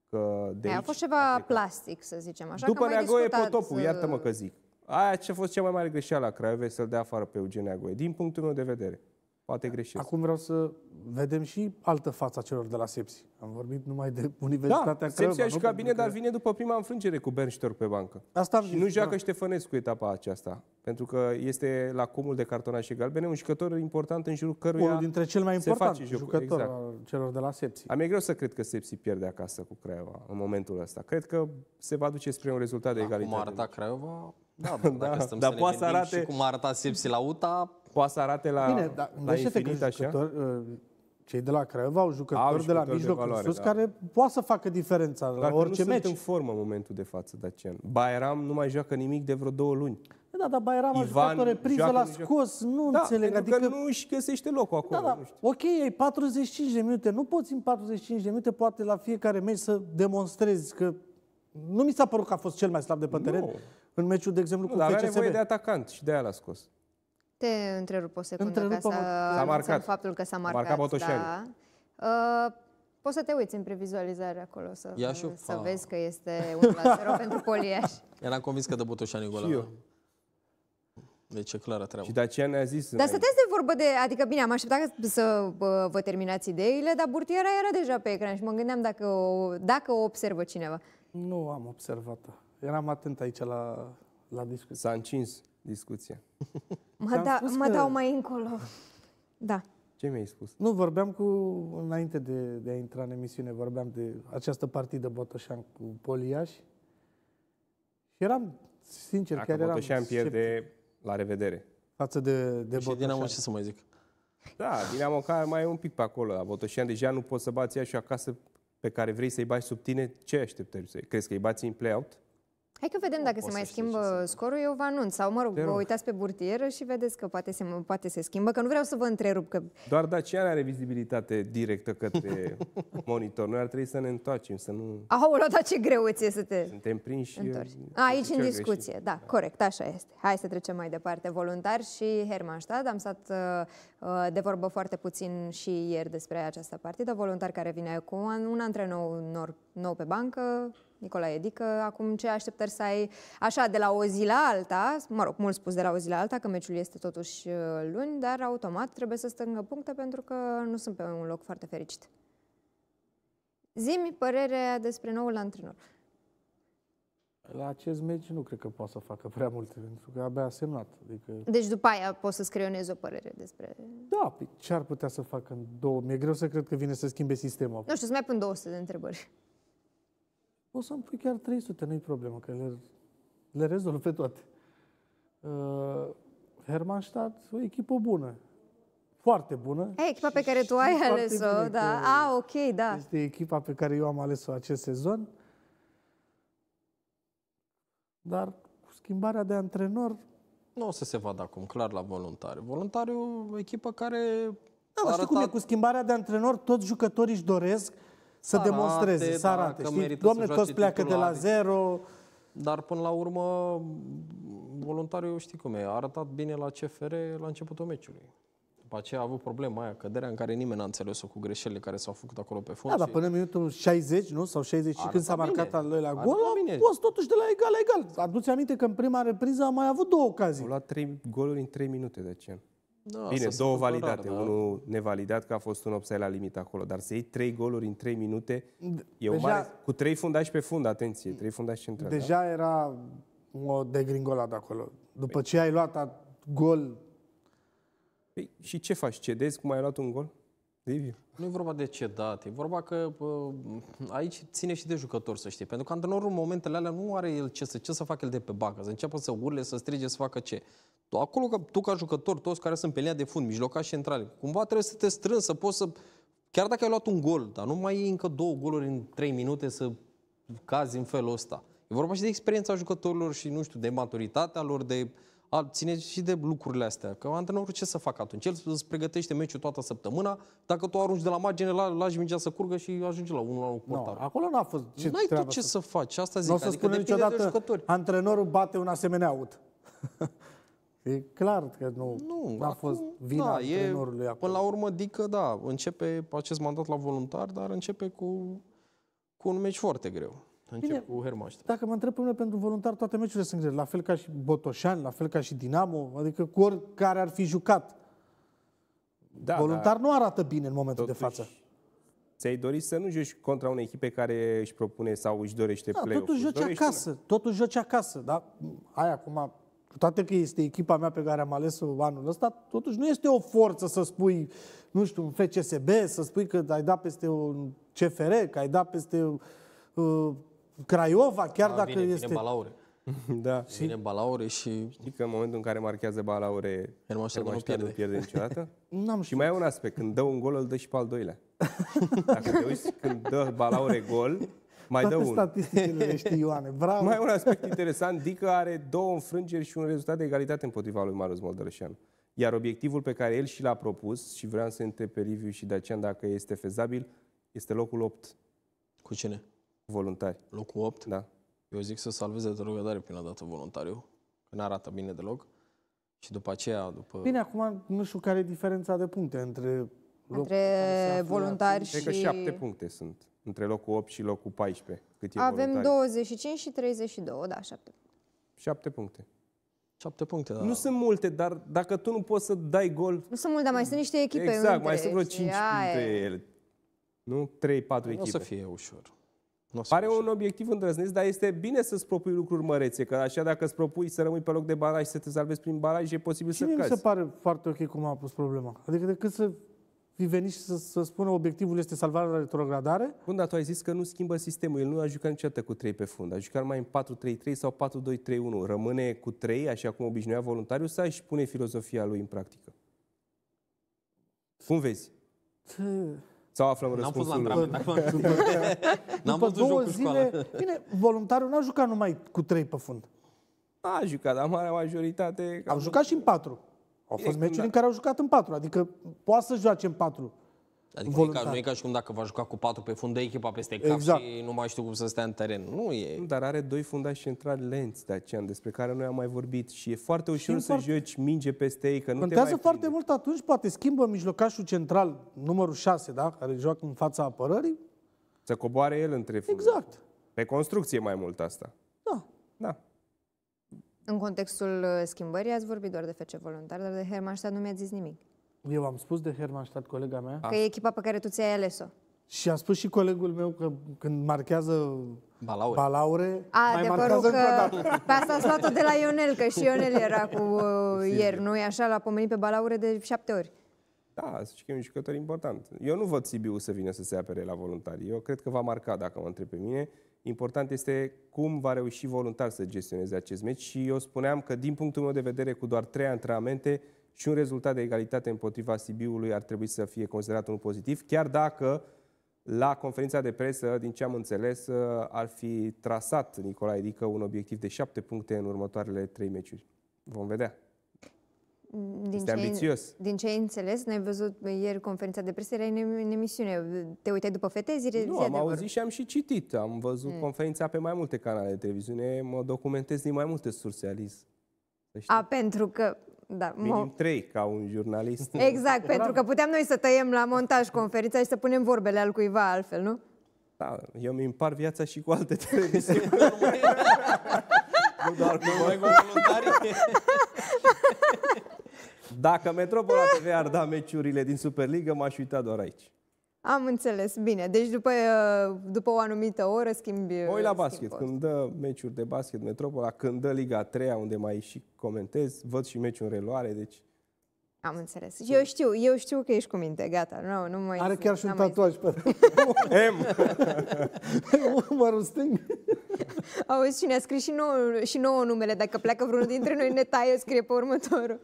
că de aici a fost ceva a plastic, să zicem așa. După Neagoe Potopul, uh, iartă-mă că zic. Aia ce a fost cea mai mare greșeală a Craiovei să-l dea afară pe Eugen Neagoie, din punctul meu de vedere. Poate greșesc. Acum vreau să vedem și altă fața celor de la Sepsi. Am vorbit numai de Universitatea da, Craiova. Sepsi a jucat bine, dar vine după prima înfrângere cu Bernstor pe bancă. Asta și nu da. joacă da. Ștefănescu etapa aceasta. Pentru că este la cumul de cartonașe galbene un jucător important în jurul căruia Unul dintre cel mai important jucător exact. al celor de la Sepsi. Am e greu să cred că Sepsi pierde acasă cu Craiova în momentul ăsta. Cred că se va duce spre un rezultat de egalitate. Cum arăta Craiova? Da, da, dacă stăm da, să poate să arate... și cum arăta Sepsi la UTA, poate să arate la, Bine, da, la infinit așa? Ă, cei de la Craiova au jucători, au jucători de la mijloc de valoare, sus da. care poate să facă diferența la orice nu meci. în formă în momentul de față, Dacian. Bayram nu mai joacă nimic de vreo două luni. Da, dar Bayram a jucat o repriză, l-a scos, nu da, înțeleg. Adică că nu își găsește locul acolo. Da, da. Nu știu. Ok, ai 45 de minute, nu poți în 45 de minute poate la fiecare meci să demonstrezi că nu mi s-a părut că a fost cel mai slab de pe teren nu. în meciul, de exemplu, nu, cu dar FCSB. are nevoie de atacant și de aia l-a scos. Te întrerup o secundă întrerup ca să a marcat. faptul că s-a marcat. marcat da. Uh, poți să te uiți în previzualizare acolo să, Ia și să ah. vezi că este 1 0 pentru Poliaș. Eram convins că dă Botoșani gol Și Deci e clară treaba. Și de aceea ne-a zis... Dar înainte. stăteți de vorbă de... Adică, bine, am așteptat să vă terminați ideile, dar burtiera era deja pe ecran și mă gândeam dacă o, dacă o observă cineva. Nu am observat-o. Eram atent aici la, la discuție. S-a încins discuția. Mă, da, mă că... dau mai încolo. Da. Ce mi-ai spus? Nu, vorbeam cu, înainte de, de a intra în emisiune, vorbeam de această partidă Botoșan cu Poliaș. Și eram, sincer, Dacă chiar eram... Botoșan pierde, la revedere. Față de, de păi și Botoșan. Dinamo, ce să mai zic? Da, Dinamo care mai e un pic pe acolo. La Botoșan deja nu poți să bați ea și acasă pe care vrei să-i bați sub tine, ce așteptări? Crezi că îi bați în play-out? Hai că vedem dacă se mai schimbă scorul, eu vă anunț. Sau, mă rog, vă uitați pe burtieră și vedeți că poate se, poate se schimbă, că nu vreau să vă întrerup. Că... Doar Dacia are vizibilitate directă către monitor. Noi ar trebui să ne întoarcem, să nu... Aoleu, dar ce greu îți e să te... Suntem prinși... Întorci. A, aici în discuție, da, da, corect, așa este. Hai să trecem mai departe. Voluntari și Hermannstad. Am stat uh, uh, de vorbă foarte puțin și ieri despre această partidă. Voluntari care vine cu un antrenor nou pe bancă, Nicolae Dică, acum ce așteptări să ai așa de la o zi la alta, mă rog, mult spus de la o zi la alta, că meciul este totuși uh, luni, dar automat trebuie să stângă puncte pentru că nu sunt pe un loc foarte fericit. Zimi părerea despre noul antrenor. La acest meci nu cred că poate să facă prea multe, pentru că abia a semnat. Adică... Deci după aia poți să scrionezi o părere despre... Da, păi ce ar putea să facă în două... Mi-e greu să cred că vine să schimbe sistemul. Nu știu, să mai pun 200 de întrebări o să-mi păi, pui chiar 300, nu-i problemă, că le, le rezolv pe toate. Uh, Hermannstadt, o echipă bună, foarte bună. E, echipa pe care tu ai ales-o, da. A, ok, da. Este echipa pe care eu am ales-o acest sezon. Dar cu schimbarea de antrenor... Nu o să se vadă acum, clar, la voluntari. Voluntariu, echipă care... Da, arătat... știi cum e, cu schimbarea de antrenor, toți jucătorii își doresc să arate, demonstreze, da, să arate. Știi? Doamne, toți pleacă de la zero. Dar până la urmă, voluntariul știi cum e, a arătat bine la CFR la începutul meciului. După aceea a avut problema aia, căderea în care nimeni n-a înțeles-o cu greșelile care s-au făcut acolo pe fund. Da, dar până în minutul 60, nu? Sau 60 și când s-a marcat al doilea gol, a fost totuși de la egal la egal. Aduți aminte că în prima repriză a mai avut două ocazii. Au luat trei goluri în 3 minute, de ce? Da, Bine, două validate. Rar, da. Unul nevalidat că a fost un offside la limită acolo, dar să iei trei goluri în trei minute e o mare... Cu trei fundași pe fund, atenție, trei fundași central. Deja da? era o degringolată acolo. După păi. ce ai luat gol... Păi, și ce faci? Cedezi cum ai luat un gol? Liviu. Nu e vorba de cedat, e vorba că pă, aici ține și de jucător, să știi. Pentru că antrenorul în momentele alea nu are el ce să, ce să facă el de pe bancă, să înceapă să urle, să strige, să facă ce acolo ca, tu ca jucător, toți care sunt pe linia de fund, mijlocași centrale, cumva trebuie să te strângi, să poți să... Chiar dacă ai luat un gol, dar nu mai e încă două goluri în trei minute să cazi în felul ăsta. E vorba și de experiența jucătorilor și, nu știu, de maturitatea lor, de a ține și de lucrurile astea. Că antrenorul ce să facă atunci? El îți pregătește meciul toată săptămâna, dacă tu arunci de la margine, la, lași mingea să curgă și ajungi la unul la un portar. No, acolo n-a fost ce N-ai tu ce să... să faci, asta zic. Nu o să adică spune niciodată, antrenorul bate un asemenea aut. E clar că nu, nu a acum, fost da, vina da, antrenorului e, acolo. Până la urmă, Dică, da, începe acest mandat la voluntar, dar începe cu, cu un meci foarte greu. Începe Bine, cu Dacă mă întreb până pentru voluntar, toate meciurile sunt grele. La fel ca și Botoșan, la fel ca și Dinamo, adică cu oricare ar fi jucat. Da, voluntar da. nu arată bine în momentul Totuși, de față. Ți-ai dorit să nu joci contra unei echipe care își propune sau își dorește da, play-off. Totuși joci acasă, totuși joci acasă, da? Ai acum cu toate că este echipa mea pe care am ales-o anul ăsta, totuși nu este o forță să spui, nu știu, un FCSB, să spui că ai dat peste un CFR, că ai dat peste uh, Craiova, chiar A, da, dacă vine, este... Da. Vine Balaure. Da. Și vine Balaure și... Știi că în momentul în care marchează Balaure, Herman nu pierde. pierde niciodată? N-am și mai e un aspect, când dă un gol, îl dă și pe al doilea. Dacă te uiți, când dă Balaure gol, mai Toate dă statisticile le știi, Ioane. Bravo! Mai un aspect interesant, Dică are două înfrângeri și un rezultat de egalitate împotriva lui Marius Moldărășan. Iar obiectivul pe care el și l-a propus, și vreau să întreb pe Liviu și Dacian dacă este fezabil, este locul 8. Cu cine? Voluntari. Locul 8? Da. Eu zic să salveze de rugădare prima dată voluntariu, că nu arată bine deloc. Și după aceea, după... Bine, acum nu știu care e diferența de puncte între... Între voluntari și... Cred că șapte puncte sunt între locul 8 și locul 14. Cât e Avem voluntari. 25 și 32, da, 7. 7 puncte. 7 puncte, da. Nu sunt multe, dar dacă tu nu poți să dai gol... Nu sunt multe, dar mai sunt niște echipe Exact, între, mai sunt vreo 5 dintre ele. Nu 3-4 echipe. Nu o să fie ușor. N-o Pare un obiectiv îndrăznesc, dar este bine să-ți propui lucruri mărețe, că așa dacă îți propui să rămâi pe loc de baraj, să te salvezi prin baraj, e posibil și să cazi. mi se pare foarte ok cum a pus problema. Adică decât să veni și să, să spună obiectivul este salvarea la retrogradare? Bun, dar tu ai zis că nu schimbă sistemul. El nu a jucat niciodată cu 3 pe fund. A jucat mai în 4-3-3 sau 4-2-3-1. Rămâne cu 3, așa cum obișnuia voluntariul, să își pune filozofia lui în practică? Cum vezi? Sau aflăm răspunsul? N-am fost la antrenament. N-am După două zile, bine, voluntariul n-a jucat numai cu 3 pe fund. A jucat, dar marea majoritate... Au jucat și în 4. Au fost e, meciuri da. în care au jucat în patru, adică poate să joace în patru. Adică nu e, ca, nu e ca și cum dacă va juca cu patru pe de echipa peste cap exact. și nu mai știu cum să stea în teren. Nu e. Dar are doi fundași centrali lenți de aceea, despre care noi am mai vorbit și e foarte ușor Știm să foarte... joci minge peste ei, că nu Contează te mai foarte prinde. mult atunci, poate schimbă mijlocașul central numărul 6, da? care joacă în fața apărării. Să coboare el între fundași. Exact. Pe construcție mai mult asta. Da. Da. În contextul uh, schimbării ați vorbit doar de fece Voluntar, dar de Hermannstadt nu mi-ați zis nimic. Eu am spus de Hermannstadt, colega mea. Că e echipa pe care tu ți-ai ales-o. Și am spus și colegul meu că când marchează Balaure. Balaure A, mai marchează că pe asta a luat-o de la Ionel, că și Ionel era cu uh, ieri, nu e așa? L-a pomenit pe Balaure de șapte ori. Da, zici că e un jucător important. Eu nu văd Sibiu să vină să se apere la voluntari. Eu cred că va marca, dacă mă întreb pe mine. Important este cum va reuși voluntar să gestioneze acest meci și eu spuneam că din punctul meu de vedere cu doar trei antrenamente și un rezultat de egalitate împotriva Sibiului ar trebui să fie considerat unul pozitiv, chiar dacă la conferința de presă, din ce am înțeles, uh, ar fi trasat Nicolae Dică un obiectiv de șapte puncte în următoarele trei meciuri. Vom vedea din este ce ambițios. Din ce ai înțeles, n-ai văzut ieri conferința de presă, era în emisiune. Te uitai după fete? Zi, nu, zi am auzit și am și citit. Am văzut mm. conferința pe mai multe canale de televiziune. Mă documentez din mai multe surse, Aliz. A, pentru că... Da, Minim trei, ca un jurnalist. Exact, pentru că puteam noi să tăiem la montaj conferința și să punem vorbele al cuiva altfel, nu? Da, eu mi împar viața și cu alte televiziuni. nu doar cu voi, cu voluntarii. Dacă Metropola TV ar da meciurile din Superliga, m-aș uita doar aici. Am înțeles, bine. Deci după, după o anumită oră schimbi... Voi la basket, când dă meciuri de basket Metropola, când dă Liga 3 unde mai și comentez, văd și meciul în reluare, deci... Am înțeles. Eu știu, eu știu că ești cu minte, gata. Nu, nu mai Are chiar și un tatuaj pe M. Umărul stâng. Auzi, cine a scris și nouă, și nouă numele, dacă pleacă vreunul dintre noi, ne taie, scrie pe următorul.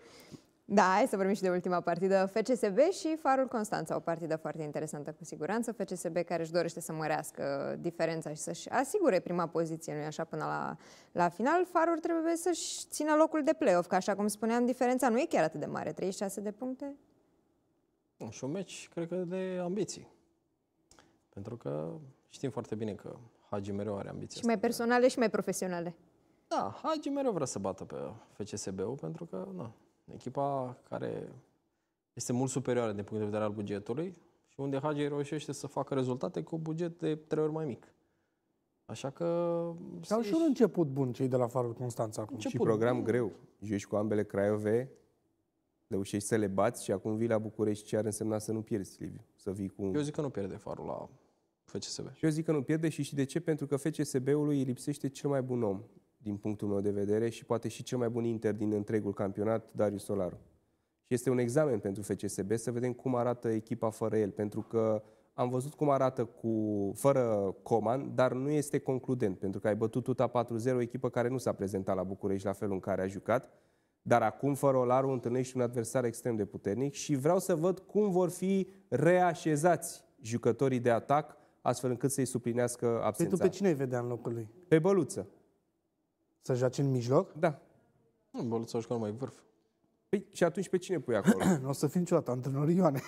Da, hai să vorbim și de ultima partidă, FCSB și Farul Constanța, o partidă foarte interesantă cu siguranță. FCSB care își dorește să mărească diferența și să-și asigure prima poziție, nu așa, până la, la final. Farul trebuie să-și țină locul de play-off, că așa cum spuneam, diferența nu e chiar atât de mare, 36 de puncte. Nu, și un meci, cred că, de ambiții. Pentru că știm foarte bine că Hagi mereu are ambiții. Și mai personale de... și mai profesionale. Da, Hagi mereu vrea să bată pe FCSB-ul, pentru că, nu. Echipa care este mult superioară din punct de vedere al bugetului și unde Hagi reușește să facă rezultate cu buget de trei ori mai mic. Așa că... Au și un început bun cei de la Farul Constanța acum. Început și program bun. greu. Joci cu ambele Craiove, reușești să le bați și acum vii la București ce ar însemna să nu pierzi, Liviu. Să vii cu... Eu zic că nu pierde Farul la FCSB. Și eu zic că nu pierde și, și de ce? Pentru că FCSB-ului îi lipsește cel mai bun om din punctul meu de vedere, și poate și cel mai bun Inter din întregul campionat, Darius Solaru. Și este un examen pentru FCSB să vedem cum arată echipa fără el, pentru că am văzut cum arată cu, fără Coman, dar nu este concludent, pentru că ai bătut tuta 4-0, o echipă care nu s-a prezentat la București la felul în care a jucat, dar acum, fără Olaru, întâlnești un adversar extrem de puternic și vreau să văd cum vor fi reașezați jucătorii de atac, astfel încât să-i suplinească absența. Păi tu pe cine îi vedea în locul lui? Pe Băluță. Să joace în mijloc? Da. Nu, Băluța să mai vârf. Păi, și atunci pe cine pui acolo? nu o să fim niciodată antrenor Ioane.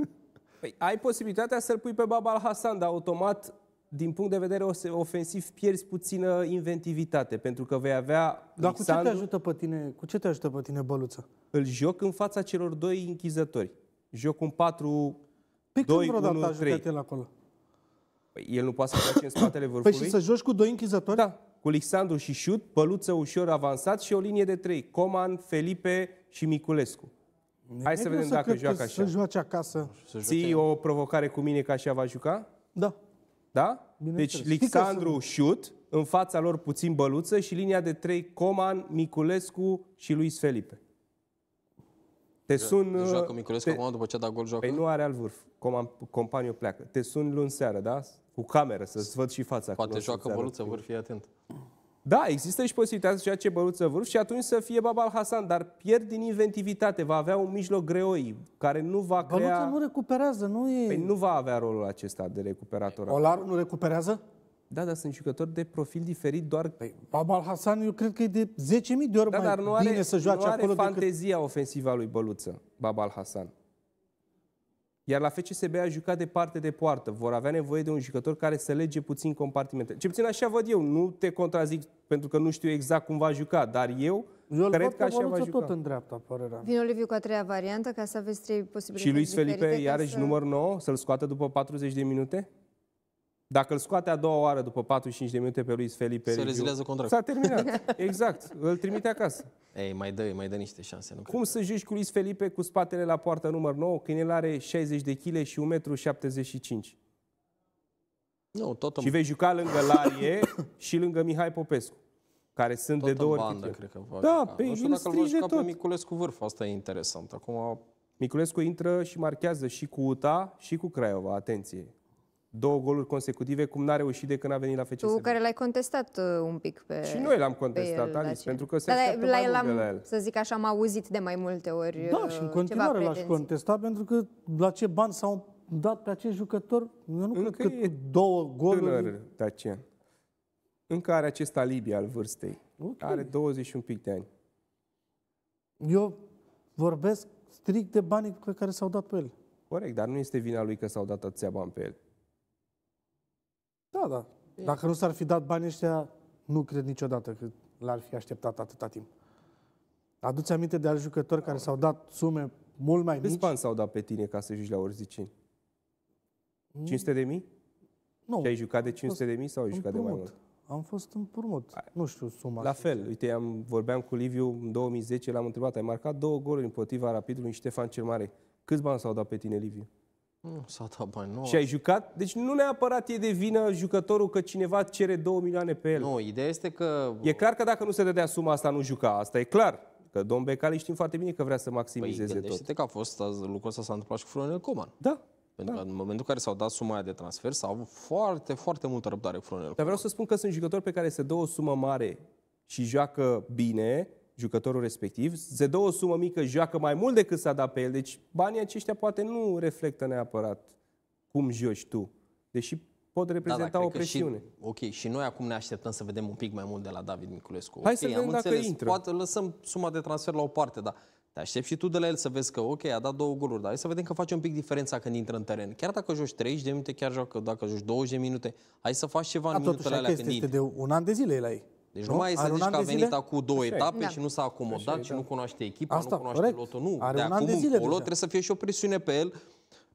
păi, ai posibilitatea să-l pui pe Babal Hasan, dar automat, din punct de vedere ofensiv, pierzi puțină inventivitate, pentru că vei avea... Dar Alexandru... cu ce te ajută pe tine, cu ce te ajută pe tine Băluță? Îl joc în fața celor doi închizători. Joc un 4 pe 2, când vreodată a el acolo? Păi el nu poate să face în spatele vârfului? Păi și să joci cu doi închizători? Da cu Lixandru și Șut, Păluță ușor avansat și o linie de trei, Coman, Felipe și Miculescu. Ne Hai să vedem să dacă joacă așa. Să joace acasă. Să Ții o provocare cu mine că așa va juca? Da. Da? Bine deci Lixandru Șut, în fața lor puțin băluță și linia de trei Coman, Miculescu și Luis Felipe. Te sun... Joacă Miculescu te... acum după ce a dat gol joacă? Păi nu are al vârf. Companiul pleacă. Te sun luni seară, da? cu cameră, să-ți văd și fața. Poate joacă Băluță Vârf, fii atent. Da, există și posibilitatea să joace Băluță Vârf și atunci să fie Babal Hasan, dar pierd din inventivitate, va avea un mijloc greoi care nu va Băluță crea... Băluță nu recuperează, nu e... Păi nu va avea rolul acesta de recuperator. Olar nu recuperează? Da, dar sunt jucători de profil diferit doar... Păi, Babal Hasan eu cred că e de 10.000 de ori da, mai dar nu are, bine să joace nu are acolo fantezia decât... ofensivă a lui Băluță, Babal Hasan. Iar la FCSB a jucat de parte de poartă. Vor avea nevoie de un jucător care să lege puțin compartimentele. Ce puțin așa văd eu. Nu te contrazic pentru că nu știu exact cum va juca, dar eu, eu cred că așa va juca. tot în dreapta, părerea Vino cu a treia variantă ca să aveți trei posibilități Și Luis Felipe, iarăși să... număr 9, să-l scoată după 40 de minute? Dacă îl scoate a doua oară după 45 de minute pe Luis Felipe Se rezilează contractul. S-a terminat. Exact. Îl trimite acasă. Ei, mai dă, mai dă niște șanse. Nu Cum cred. să joci cu Luis Felipe cu spatele la poartă număr 9 când el are 60 de kg și 1,75 m? Nu, tot Și vei juca lângă Larie și lângă Mihai Popescu, care sunt tot de două ori bandă, cred că va Da, juca. pe păi nu știu dacă îl juca tot. pe Miculescu Vârf, asta e interesant. Acum... Miculescu intră și marchează și cu UTA și cu Craiova, atenție două goluri consecutive, cum n-a reușit de când a venit la FCSB. Tu care l-ai contestat uh, un pic pe Și noi l-am contestat, el, Alice, da, pentru că da, se Dar la, l-am, la el. Să zic așa, am auzit de mai multe ori Da, uh, și în continuare l-aș contesta, pentru că la ce bani s-au dat pe acest jucător? eu nu Încă cred că e două goluri. Tânăr, Dacian. Încă are acest alibi al vârstei. Okay. Are 21 pic de ani. Eu vorbesc strict de banii pe care s-au dat pe el. Corect, dar nu este vina lui că s-au dat atâția bani pe el. Da, da. Dacă nu s-ar fi dat banii ăștia, nu cred niciodată că l-ar fi așteptat atâta timp. Aduți aminte de alți jucători care s-au dat sume mult mai mici? Câți s-au dat pe tine ca să joci la Orzicini? 500 de mii? Nu. Și ai jucat de 500 de mii sau ai jucat de mai mult? Am fost împrumut. Nu știu suma. La exact. fel. Uite, am, vorbeam cu Liviu în 2010, l-am întrebat, ai marcat două goluri împotriva Rapidului Ștefan cel Mare. Câți bani s-au dat pe tine, Liviu? Nu s-a dat bani, nu. Și ai jucat? Deci nu neapărat e de vină jucătorul că cineva cere 2 milioane pe el. Nu, ideea este că... E clar că dacă nu se dădea suma asta, nu juca. Asta e clar. Că domn Becali știm foarte bine că vrea să maximizeze păi, tot. că a fost, lucrul ăsta s-a întâmplat și cu Florinel Coman. Da. Pentru da. că în momentul în care s-au dat suma aia de transfer, s-au avut foarte, foarte multă răbdare cu Florinel Dar vreau să spun că sunt jucători pe care se dă o sumă mare și joacă bine, jucătorul respectiv. Se dă o sumă mică, joacă mai mult decât s-a dat pe el. Deci banii aceștia poate nu reflectă neapărat cum joci tu, deși pot reprezenta da, da, o presiune. Și, ok, și noi acum ne așteptăm să vedem un pic mai mult de la David Miculescu. Hai okay, să vedem am dacă înțeles, intră. Poate lăsăm suma de transfer la o parte, dar te aștepți și tu de la el să vezi că, ok, a dat două goluri, dar hai să vedem că face un pic diferența când intră în teren. Chiar dacă joci 30 de minute, chiar joacă, dacă joci 20 de minute, hai să faci ceva da, în minutele alea când este de un an de zile la ei. Deci nu, nu mai este zici că a venit acum două etape da. și nu s-a acomodat și nu cunoaște echipa, Asta, nu cunoaște corect. lotul. Nu, Are de acum de zile încolo deja. trebuie să fie și o presiune pe el,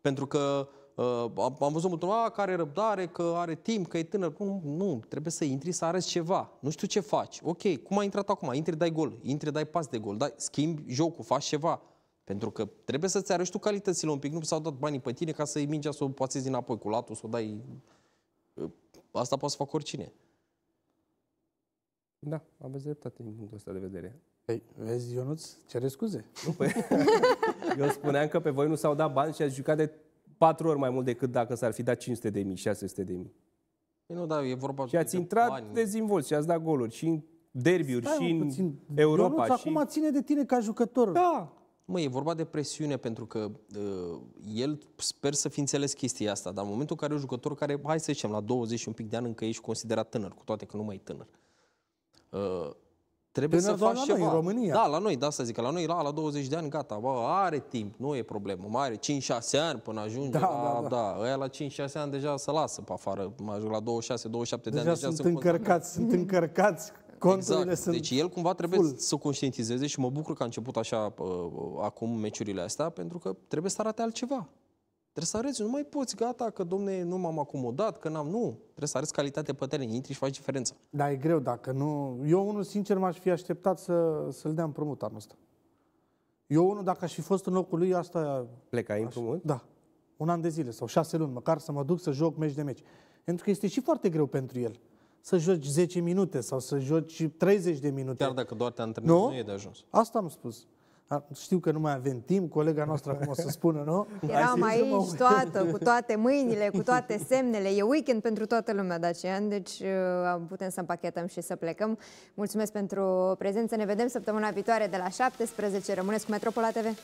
pentru că uh, am, văzut multul, că are răbdare, că are timp, că e tânăr. Nu, nu, trebuie să intri să arăți ceva. Nu știu ce faci. Ok, cum a intrat acum? Intri, dai gol, intri, dai pas de gol, dai, schimbi jocul, faci ceva. Pentru că trebuie să-ți arăți tu calitățile un pic. Nu s-au dat banii pe tine ca să-i mingea să o poațezi înapoi cu latul, să o dai... Uh, asta poate să facă oricine. Da, aveți dreptate din punctul ăsta de vedere. Păi, vezi, Ionuț, cere scuze. Nu, păi, eu spuneam că pe voi nu s-au dat bani și ați jucat de patru ori mai mult decât dacă s-ar fi dat 500 de mii, 600 de mii. Păi nu, da, e vorba și ați de intrat bani. dezinvolți și ați dat goluri și în derbiuri și în puțin. Europa. Ionuț, și... acum ține de tine ca jucător. Da. Mă, e vorba de presiune, pentru că uh, el sper să fi înțeles chestia asta, dar în momentul în care e un jucător care, hai să zicem, la 20 și un pic de ani încă ești considerat tânăr, cu toate că nu mai e tânăr. Uh, Uh, trebuie Până să faci ceva. în România. Da, la noi, da, să zic, la noi la, la 20 de ani, gata, bă, are timp, nu e problemă, mai are 5-6 ani până ajunge da, la, da, da. da, ăia la 5-6 ani deja se lasă pe afară, mai ajung la 26-27 de deja ani. Deja sunt încărcați, sunt mm. încărcați conturile exact. sunt Deci el cumva trebuie full. să conștientizeze și mă bucur că a început așa uh, acum meciurile astea, pentru că trebuie să arate altceva. Trebuie să arăți, nu mai poți, gata, că domne, nu m-am acomodat, că n-am, nu. Trebuie să arăți calitate pe teren, intri și faci diferența. Da, e greu dacă nu... Eu, unul, sincer, m-aș fi așteptat să, să-l dea împrumut anul ăsta. Eu, unul, dacă aș fi fost în locul lui, asta... aș... împrumut? Da. Un an de zile sau șase luni, măcar să mă duc să joc meci de meci. Pentru că este și foarte greu pentru el să joci 10 minute sau să joci 30 de minute. Chiar dacă doar te antrenezi, nu? nu e de ajuns. Asta am spus. Știu că nu mai avem timp, colega noastră acum o să spună, nu? Eram aici toată, cu toate mâinile, cu toate semnele. E weekend pentru toată lumea Dacian, deci uh, putem să împachetăm și să plecăm. Mulțumesc pentru prezență. Ne vedem săptămâna viitoare de la 17. Rămâneți cu Metropola TV.